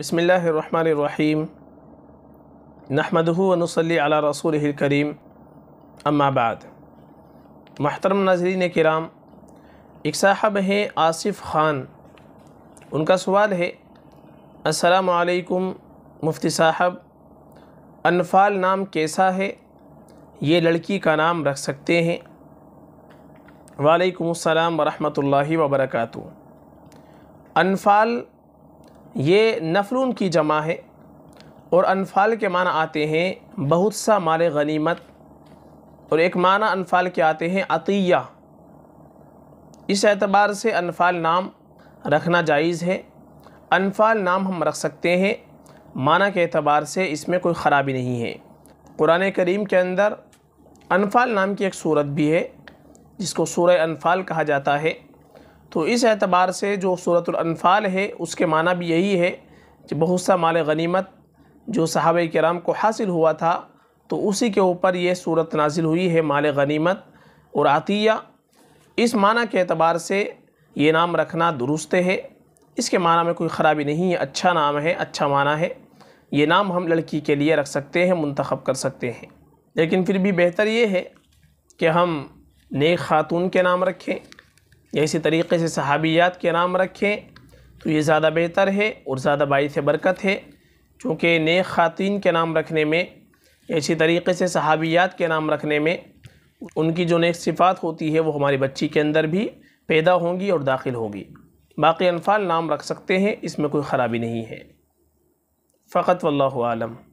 बसमीम नहमदूनसली अला रसूल करीम अम्माबाद महतरम नाजरीन कराम एक साहब हैं आसिफ़ ख़ान उनका सवाल है असलकुम मुफ्ती साहब अनफाल नाम कैसा है ये लड़की का नाम रख सकते हैं वालेकुम अस्सलाम वरहमतुल्लाहि वबरकातु अनफाल ये नफलून की जमा है और अनफाल के माना आते हैं बहुत सा माल गनीमत और एक माना अनफाल के आते हैं अतिया इस एतबार से अनफाल नाम रखना जायज़ है अनफाल नाम हम रख सकते हैं माना के अतबार से इसमें कोई ख़राबी नहीं है कुरान करीम के अंदर अनफाल नाम की एक सूरत भी है जिसको सूर्य अनफाल कहा जाता है तो इस एतबार से जो सूरतनफ़ाल है उसके माना भी यही है कि बहुत सा माल गनीमत जो साहब कराम को हासिल हुआ था तो उसी के ऊपर ये सूरत नाजिल हुई है माल गनीमत और आतिया इस माना के अतबार से ये नाम रखना दुरुस्त है इसके माना में कोई ख़राबी नहीं है अच्छा नाम है अच्छा माना है ये नाम हम लड़की के लिए रख सकते हैं मंतखब कर सकते हैं लेकिन फिर भी बेहतर ये है कि हम नेक ख़ातून के नाम रखें या इसी तरीके से सहाबियात के नाम रखें तो ये ज़्यादा बेहतर है और ज़्यादा बायस बरकत है चूँकि नेक ख़ातिन के नाम रखने में या इसी तरीके से सहाबियात के नाम रखने में उनकी जो नेक सिफ़ात होती है वो हमारी बच्ची के अंदर भी पैदा होंगी और दाखिल होगी बाकी अनफाल नाम रख सकते हैं इसमें कोई ख़राबी नहीं है फ़कत वल्लम